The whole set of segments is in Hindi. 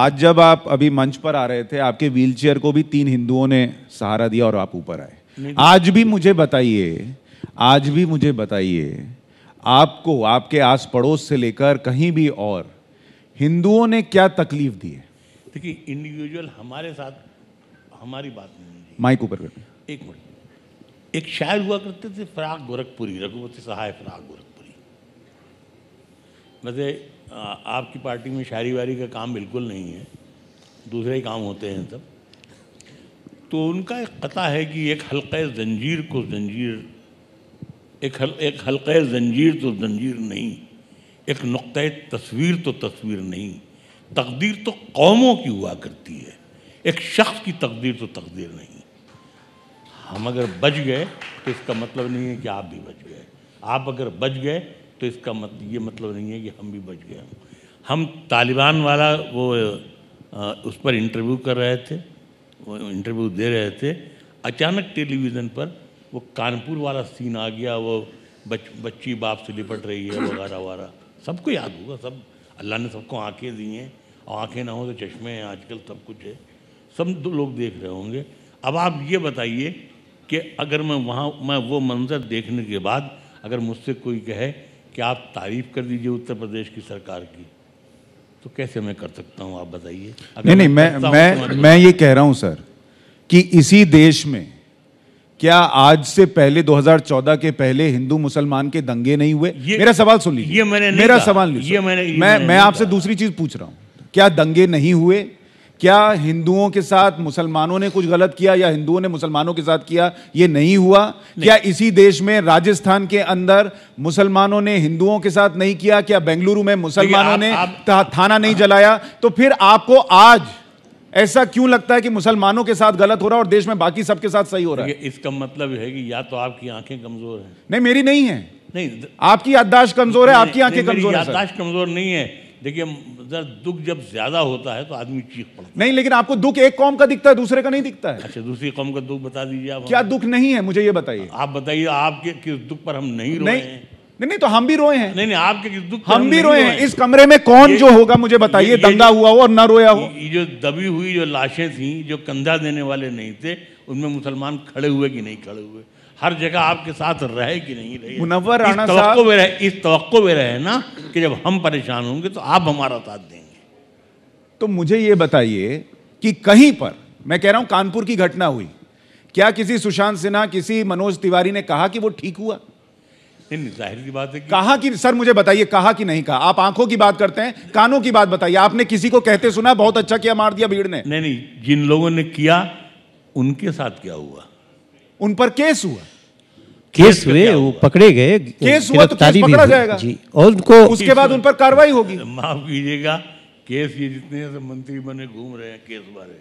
आज जब आप अभी मंच पर आ रहे थे आपके व्हीलचेयर को भी तीन हिंदुओं ने सहारा दिया और आप ऊपर आए आज भी मुझे बताइए आज भी मुझे बताइए आपको आपके आस पड़ोस से लेकर कहीं भी और हिंदुओं ने क्या तकलीफ दी है देखिए इंडिविजुअल हमारे साथ हमारी बात नहीं माइक ऊपर एक मिनट एक शायर हुआ करते थे फराग गोरखपुरी रघुपति सहाय फराग गोरख वैसे आपकी पार्टी में शायरी वारी का काम बिल्कुल नहीं है दूसरे ही काम होते हैं सब तो उनका एक पता है कि एक हल्क़ जंजीर को जंजीर एक हल एक हल्क़ जंजीर तो जंजीर नहीं एक नुक़ तस्वीर तो तस्वीर नहीं तकदीर तो कौमों की हुआ करती है एक शख्स की तकदीर तो तकदीर नहीं हम अगर बच गए तो इसका मतलब नहीं है कि आप भी बच गए आप अगर बच गए तो इसका मत ये मतलब नहीं है कि हम भी बच गए हम तालिबान वाला वो आ, उस पर इंटरव्यू कर रहे थे वो इंटरव्यू दे रहे थे अचानक टेलीविज़न पर वो कानपुर वाला सीन आ गया वो बच बच्ची बाप से लिपट रही है वगैरह वगैरह सबको याद होगा सब अल्लाह ने सबको आंखें दी हैं और आँखें ना हो तो चश्मे हैं आजकल सब कुछ है सब लोग देख रहे होंगे अब आप ये बताइए कि अगर मैं वहाँ मैं वो मंज़र देखने के बाद अगर मुझसे कोई कहे कि आप तारीफ कर दीजिए उत्तर प्रदेश की सरकार की तो कैसे मैं कर सकता हूँ आप बताइए नहीं नहीं मैं तो मैं मैं ये कह रहा हूँ सर कि इसी देश में क्या आज से पहले 2014 के पहले हिंदू मुसलमान के दंगे नहीं हुए मेरा सवाल सुन लीजिए मेरा सवाल ये मैंने ये मैं मैंने मैं आपसे दूसरी चीज पूछ रहा हूँ क्या दंगे नहीं हुए क्या हिंदुओं के साथ मुसलमानों ने कुछ गलत किया या हिंदुओं ने मुसलमानों के साथ किया ये नहीं हुआ नहीं। क्या इसी देश में राजस्थान के अंदर मुसलमानों ने हिंदुओं के साथ नहीं किया क्या बेंगलुरु में मुसलमानों ने आप, थाना नहीं जलाया तो फिर आपको आज ऐसा क्यों लगता है कि मुसलमानों के साथ गलत हो रहा है और देश में बाकी सबके साथ सही हो रहा है इसका मतलब है कि या तो आपकी आंखें कमजोर हैं नहीं मेरी नहीं है नहीं आपकी याददाश्त कमजोर है आपकी आंखें कमजोर है याददाश्त कमजोर नहीं है देखिए जरा दुख जब ज्यादा होता है तो आदमी चीख पड़ता नहीं लेकिन आपको दुख एक कौम का दिखता है दूसरे का नहीं दिखता है अच्छा दूसरी कौम का दुख बता दीजिए आप क्या दुख नहीं है मुझे ये बताइए आप बताइए आपके किस दुख पर हम नहीं रोए नहीं नहीं तो हम भी रोए हैं नहीं नहीं आपके किस दुख हम भी रोए हैं इस कमरे में कौन जो होगा मुझे बताइए दंगा हुआ हो और ना रोया हो ये जो दबी हुई जो लाशें थी जो कंधा देने वाले नहीं थे उनमें मुसलमान खड़े हुए कि नहीं खड़े हुए हर जगह आपके साथ रहेगी नहीं रहे मुनवर राणा साहब रहे इस तो में रहे ना कि जब हम परेशान होंगे तो आप हमारा साथ देंगे तो मुझे ये बताइए कि कहीं पर मैं कह रहा हूं कानपुर की घटना हुई क्या किसी सुशांत सिन्हा किसी मनोज तिवारी ने कहा कि वो ठीक हुआ जाहिर की बात है कि कहा कि सर मुझे बताइए कहा कि नहीं कहा आप आंखों की बात करते हैं कानों की बात बताइए आपने किसी को कहते सुना बहुत अच्छा किया मार दिया भीड़ ने नहीं नहीं जिन लोगों ने किया उनके साथ क्या हुआ उन पर केस हुआ केस हुए वो पकड़े गए केस हुआ तो केस पकड़ा जाएगा जी और उनको उसके बाद उन पर कार्रवाई होगी माफ कीजिएगा केस ये जितने मंत्री बने घूम रहे हैं केस बारे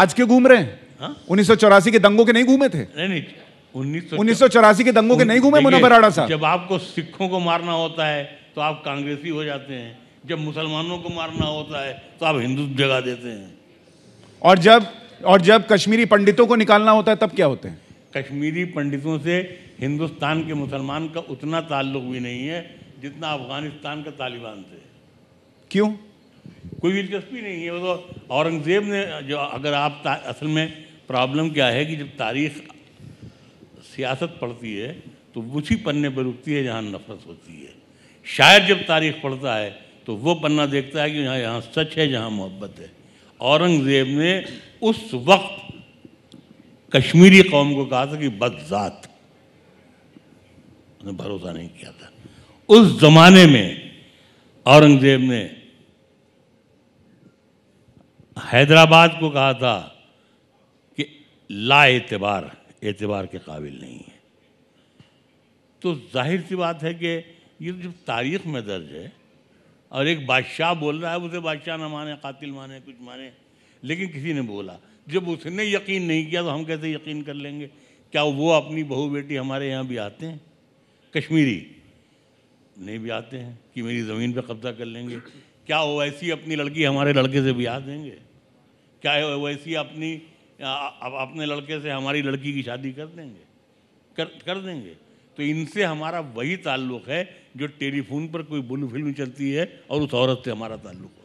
आज के घूम रहे हैं हाँ? उन्नीस सौ चौरासी के दंगों के नहीं घूमे थे नहीं नहीं उन्नीस सौ चौरासी के दंगों के नहीं घूमे मुना बराड़ा साहब जब आपको सिखों को मारना होता है तो आप कांग्रेसी हो जाते हैं जब मुसलमानों को मारना होता है तो आप हिंदू जगा देते हैं और जब और जब कश्मीरी पंडितों को निकालना होता है तब क्या होते हैं कश्मीरी पंडितों से हिंदुस्तान के मुसलमान का उतना ताल्लुक भी नहीं है जितना अफगानिस्तान का तालिबान से क्यों कोई दिलचस्पी नहीं है वो तो औरंगज़ेब ने जो अगर आप असल में प्रॉब्लम क्या है कि जब तारीख सियासत पढ़ती है तो उसी पन्ने पर रुकती है जहाँ नफरत होती है शायद जब तारीख पढ़ता है तो वो पन्ना देखता है कि यहाँ यहाँ सच है जहाँ मोहब्बत है औरंगज़ेब ने उस वक्त कश्मीरी कौम को कहा था कि बदजात उन्हें भरोसा नहीं किया था उस ज़माने में औरंगज़ेब ने हैदराबाद को कहा था कि ला एतबार एतबार के काबिल नहीं है तो जाहिर सी बात है कि ये जो तारीख में दर्ज है और एक बादशाह बोल रहा है उसे बादशाह ना माने कातिल माने कुछ माने लेकिन किसी ने बोला जब उसने यकीन नहीं किया तो हम कैसे यकीन कर लेंगे क्या वो अपनी बहू बेटी हमारे यहाँ भी आते हैं कश्मीरी नहीं भी आते हैं कि मेरी ज़मीन पर कब्जा कर लेंगे क्या ओवैसी अपनी लड़की हमारे लड़के से ब्याह देंगे क्या ऐसी अपनी अपने लड़के से हमारी लड़की की शादी कर देंगे कर कर देंगे तो इनसे हमारा वही ताल्लुक़ है जो टेलीफोन पर कोई बुल फिल्म चलती है और उस औरत से हमारा ताल्लुक़